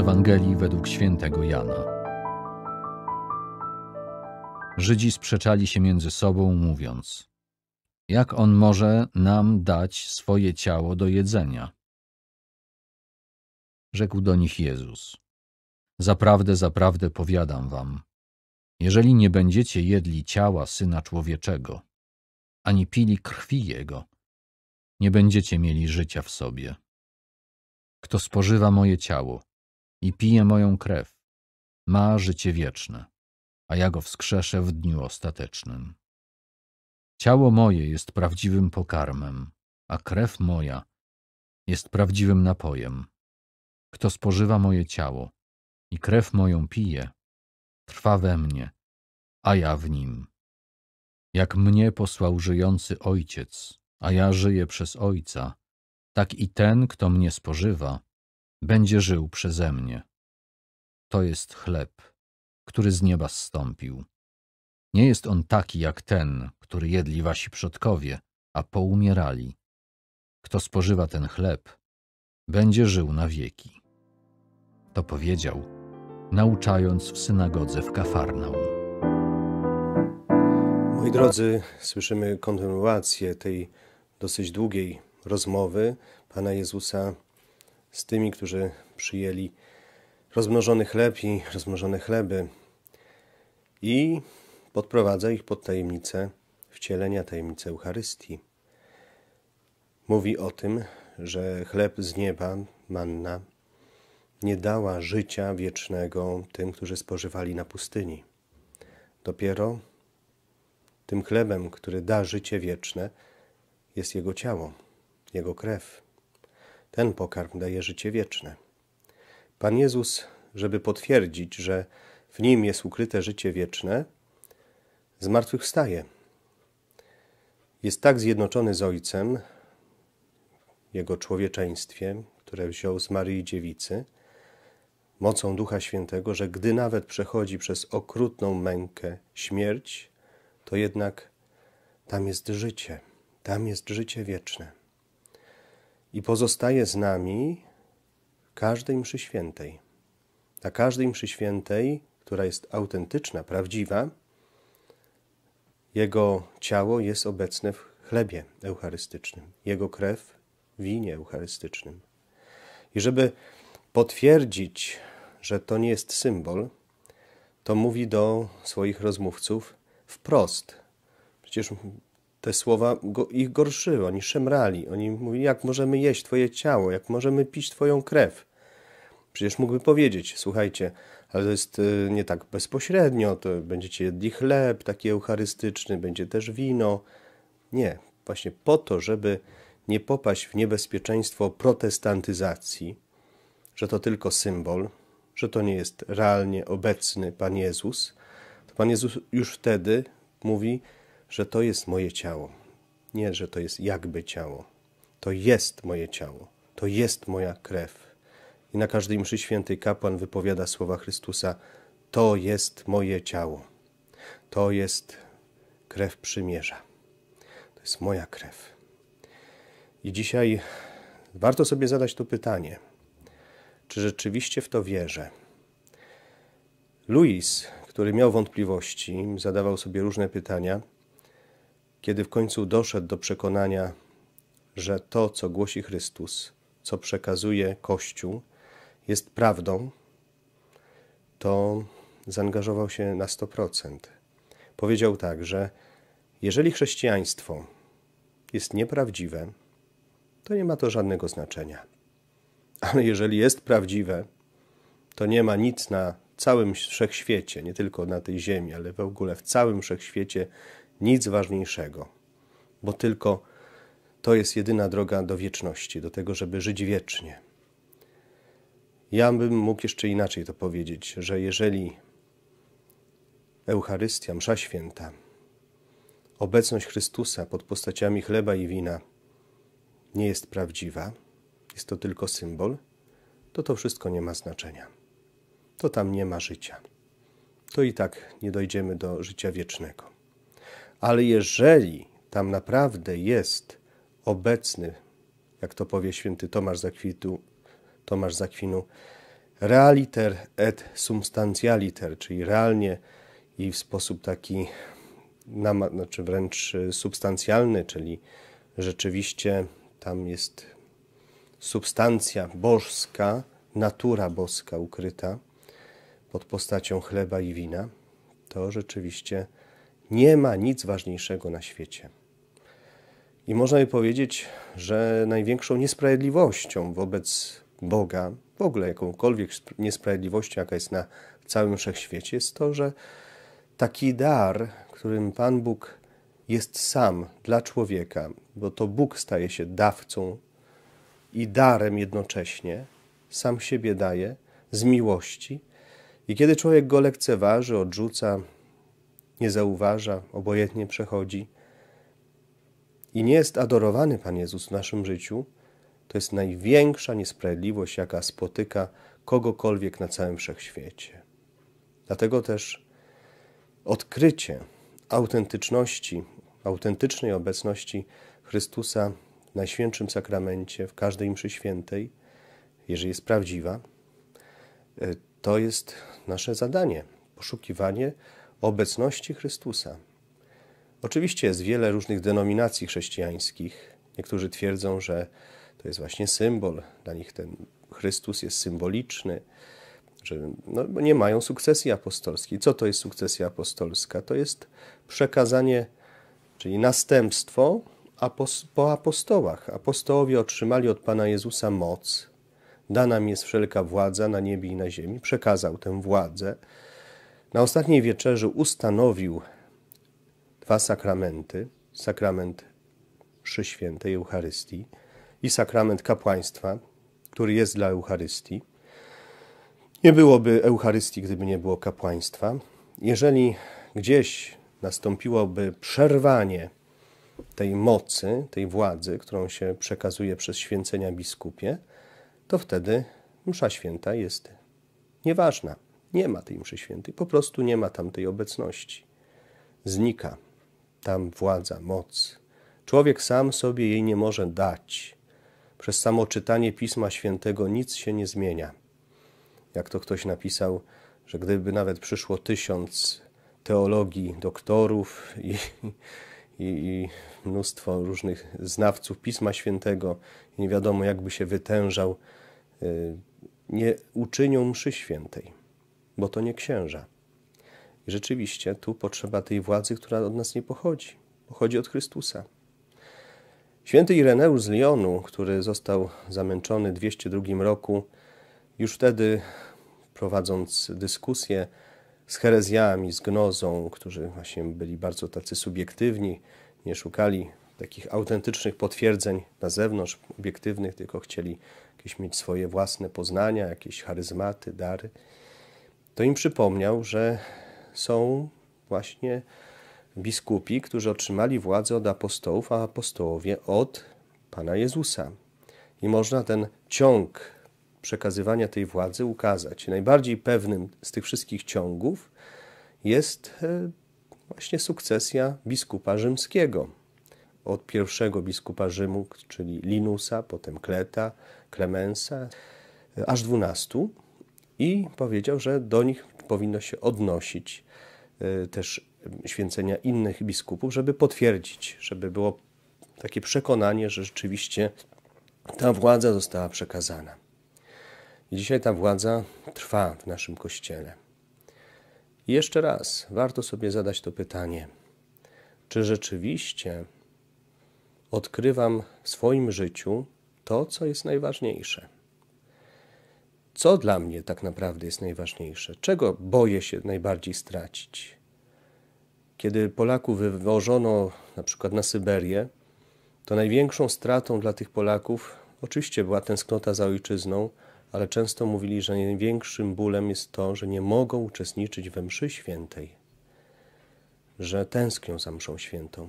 Ewangelii według świętego Jana. Żydzi sprzeczali się między sobą, mówiąc: Jak on może nam dać swoje ciało do jedzenia? Rzekł do nich Jezus: Zaprawdę, zaprawdę powiadam wam, jeżeli nie będziecie jedli ciała syna człowieczego, ani pili krwi jego, nie będziecie mieli życia w sobie. Kto spożywa moje ciało i pije moją krew, ma życie wieczne, a ja go wskrzeszę w dniu ostatecznym. Ciało moje jest prawdziwym pokarmem, a krew moja jest prawdziwym napojem. Kto spożywa moje ciało i krew moją pije, trwa we mnie, a ja w nim. Jak mnie posłał żyjący Ojciec, a ja żyję przez Ojca, tak i ten, kto mnie spożywa, będzie żył przeze mnie. To jest chleb, który z nieba zstąpił. Nie jest on taki jak ten, który jedli wasi przodkowie, a poumierali. Kto spożywa ten chleb, będzie żył na wieki. To powiedział, nauczając w synagodze w Kafarnaum. Moi drodzy, słyszymy kontynuację tej dosyć długiej rozmowy Pana Jezusa z tymi, którzy przyjęli rozmnożony chleb i rozmnożone chleby i podprowadza ich pod tajemnicę wcielenia, tajemnicę Eucharystii. Mówi o tym, że chleb z nieba, manna, nie dała życia wiecznego tym, którzy spożywali na pustyni. Dopiero tym chlebem, który da życie wieczne, jest Jego ciało, Jego krew. Ten pokarm daje życie wieczne. Pan Jezus, żeby potwierdzić, że w nim jest ukryte życie wieczne, zmartwychwstaje. Jest tak zjednoczony z Ojcem, jego człowieczeństwem, które wziął z Maryi Dziewicy, mocą Ducha Świętego, że gdy nawet przechodzi przez okrutną mękę, śmierć, to jednak tam jest życie, tam jest życie wieczne i pozostaje z nami każdej mszy świętej. Na każdej mszy świętej, która jest autentyczna, prawdziwa, Jego ciało jest obecne w chlebie eucharystycznym, Jego krew w winie eucharystycznym. I żeby potwierdzić, że to nie jest symbol, to mówi do swoich rozmówców wprost. Przecież te słowa go, ich gorszyły, oni szemrali, oni mówili, jak możemy jeść Twoje ciało, jak możemy pić Twoją krew. Przecież mógłby powiedzieć, słuchajcie, ale to jest y, nie tak bezpośrednio, to będziecie jedli chleb taki eucharystyczny, będzie też wino. Nie, właśnie po to, żeby nie popaść w niebezpieczeństwo protestantyzacji, że to tylko symbol, że to nie jest realnie obecny Pan Jezus, to Pan Jezus już wtedy mówi, że to jest moje ciało. Nie, że to jest jakby ciało. To jest moje ciało. To jest moja krew. I na każdej mszy świętej kapłan wypowiada słowa Chrystusa: To jest moje ciało. To jest krew przymierza. To jest moja krew. I dzisiaj warto sobie zadać to pytanie: czy rzeczywiście w to wierzę? Louis, który miał wątpliwości, zadawał sobie różne pytania kiedy w końcu doszedł do przekonania, że to, co głosi Chrystus, co przekazuje Kościół, jest prawdą, to zaangażował się na 100%. Powiedział tak, że jeżeli chrześcijaństwo jest nieprawdziwe, to nie ma to żadnego znaczenia. Ale jeżeli jest prawdziwe, to nie ma nic na całym wszechświecie, nie tylko na tej ziemi, ale w ogóle w całym wszechświecie nic ważniejszego, bo tylko to jest jedyna droga do wieczności, do tego, żeby żyć wiecznie. Ja bym mógł jeszcze inaczej to powiedzieć, że jeżeli Eucharystia, Msza Święta, obecność Chrystusa pod postaciami chleba i wina nie jest prawdziwa, jest to tylko symbol, to to wszystko nie ma znaczenia. To tam nie ma życia. To i tak nie dojdziemy do życia wiecznego. Ale jeżeli tam naprawdę jest obecny, jak to powie święty Tomasz Zakwitu, Tomasz Zakwinu, realiter et substantialiter, czyli realnie i w sposób taki znaczy wręcz substancjalny, czyli rzeczywiście tam jest substancja boska, natura boska ukryta pod postacią chleba i wina, to rzeczywiście nie ma nic ważniejszego na świecie. I można by powiedzieć, że największą niesprawiedliwością wobec Boga, w ogóle jakąkolwiek niesprawiedliwością, jaka jest na całym wszechświecie, jest to, że taki dar, którym Pan Bóg jest sam dla człowieka, bo to Bóg staje się dawcą i darem jednocześnie, sam siebie daje z miłości. I kiedy człowiek go lekceważy, odrzuca, nie zauważa, obojętnie przechodzi i nie jest adorowany Pan Jezus w naszym życiu, to jest największa niesprawiedliwość, jaka spotyka kogokolwiek na całym wszechświecie. Dlatego też odkrycie autentyczności, autentycznej obecności Chrystusa w Najświętszym Sakramencie, w każdej mszy świętej, jeżeli jest prawdziwa, y, to jest nasze zadanie, poszukiwanie obecności Chrystusa. Oczywiście jest wiele różnych denominacji chrześcijańskich. Niektórzy twierdzą, że to jest właśnie symbol, dla nich ten Chrystus jest symboliczny, że no, nie mają sukcesji apostolskiej. Co to jest sukcesja apostolska? To jest przekazanie, czyli następstwo apos po apostołach. Apostołowie otrzymali od Pana Jezusa moc. Dana mi jest wszelka władza na niebie i na ziemi. Przekazał tę władzę na ostatniej wieczerzy ustanowił dwa sakramenty: sakrament przy świętej Eucharystii i sakrament kapłaństwa, który jest dla Eucharystii. Nie byłoby Eucharystii, gdyby nie było kapłaństwa. Jeżeli gdzieś nastąpiłoby przerwanie tej mocy, tej władzy, którą się przekazuje przez święcenia biskupie, to wtedy msza święta jest nieważna. Nie ma tej mszy świętej, po prostu nie ma tam tej obecności. Znika tam władza, moc. Człowiek sam sobie jej nie może dać. Przez samo czytanie Pisma Świętego nic się nie zmienia. Jak to ktoś napisał, że gdyby nawet przyszło tysiąc teologii, doktorów i, i, i, mnóstwo różnych znawców Pisma Świętego, nie wiadomo jakby się wytężał, y, nie uczynią mszy świętej bo to nie księża. I rzeczywiście tu potrzeba tej władzy, która od nas nie pochodzi, pochodzi od Chrystusa. Święty Ireneusz z Lyonu, który został zamęczony w 202 roku, już wtedy prowadząc dyskusję z herezjami, z gnozą, którzy właśnie byli bardzo tacy subiektywni, nie szukali takich autentycznych potwierdzeń na zewnątrz, obiektywnych, tylko chcieli jakieś mieć swoje własne poznania, jakieś charyzmaty, dary to im przypomniał, że są właśnie biskupi, którzy otrzymali władzę od apostołów, a apostołowie od Pana Jezusa. I można ten ciąg przekazywania tej władzy ukazać. Najbardziej pewnym z tych wszystkich ciągów jest e, właśnie sukcesja biskupa rzymskiego. Od pierwszego biskupa Rzymu, czyli Linusa, potem Kleta, Klemensa, e, aż dwunastu i powiedział, że do nich powinno się odnosić y, też święcenia innych biskupów, żeby potwierdzić, żeby było takie przekonanie, że rzeczywiście ta władza została przekazana. I dzisiaj ta władza trwa w naszym kościele. I jeszcze raz warto sobie zadać to pytanie: czy rzeczywiście odkrywam w swoim życiu to, co jest najważniejsze? co dla mnie tak naprawdę jest najważniejsze, czego boję się najbardziej stracić. Kiedy Polaków wywożono na przykład na Syberię, to największą stratą dla tych Polaków oczywiście była tęsknota za ojczyzną, ale często mówili, że największym bólem jest to, że nie mogą uczestniczyć we mszy świętej, że tęsknią za mszą świętą.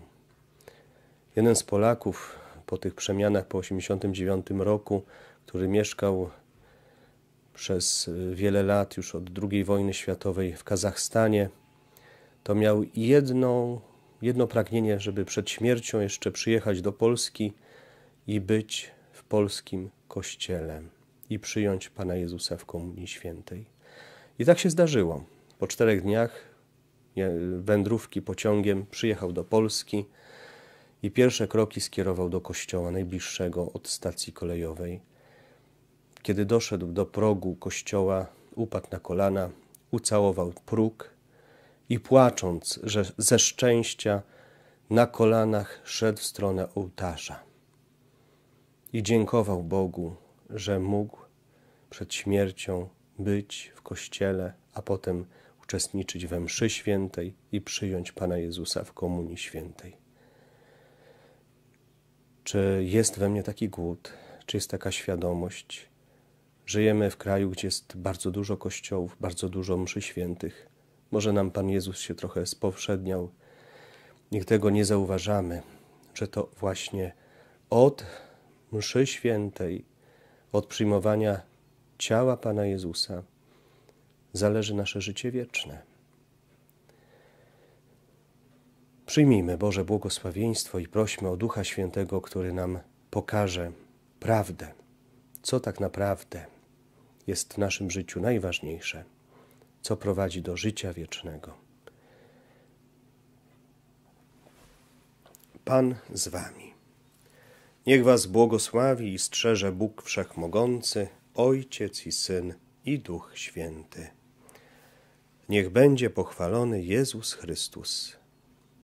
Jeden z Polaków po tych przemianach po 1989 roku, który mieszkał przez y, wiele lat, już od II wojny światowej w Kazachstanie, to miał jedno jedno pragnienie, żeby przed śmiercią jeszcze przyjechać do Polski i być w polskim kościele i przyjąć Pana Jezusa w Komunii Świętej. I tak się zdarzyło. Po czterech dniach wędrówki pociągiem przyjechał do Polski i pierwsze kroki skierował do kościoła najbliższego od stacji kolejowej kiedy doszedł do progu kościoła, upadł na kolana, ucałował próg i płacząc że ze szczęścia, na kolanach szedł w stronę ołtarza i dziękował Bogu, że mógł przed śmiercią być w kościele, a potem uczestniczyć we mszy świętej i przyjąć Pana Jezusa w komunii świętej. Czy jest we mnie taki głód, czy jest taka świadomość, Żyjemy w kraju, gdzie jest bardzo dużo kościołów, bardzo dużo mszy świętych. Może nam Pan Jezus się trochę spowszedniał. Niech tego nie zauważamy, że to właśnie od mszy świętej, od przyjmowania ciała Pana Jezusa zależy nasze życie wieczne. Przyjmijmy Boże błogosławieństwo i prośmy o Ducha Świętego, który nam pokaże prawdę co tak naprawdę jest w naszym życiu najważniejsze, co prowadzi do życia wiecznego. Pan z Wami. Niech Was błogosławi i strzeże Bóg Wszechmogący, Ojciec i Syn i Duch Święty. Niech będzie pochwalony Jezus Chrystus.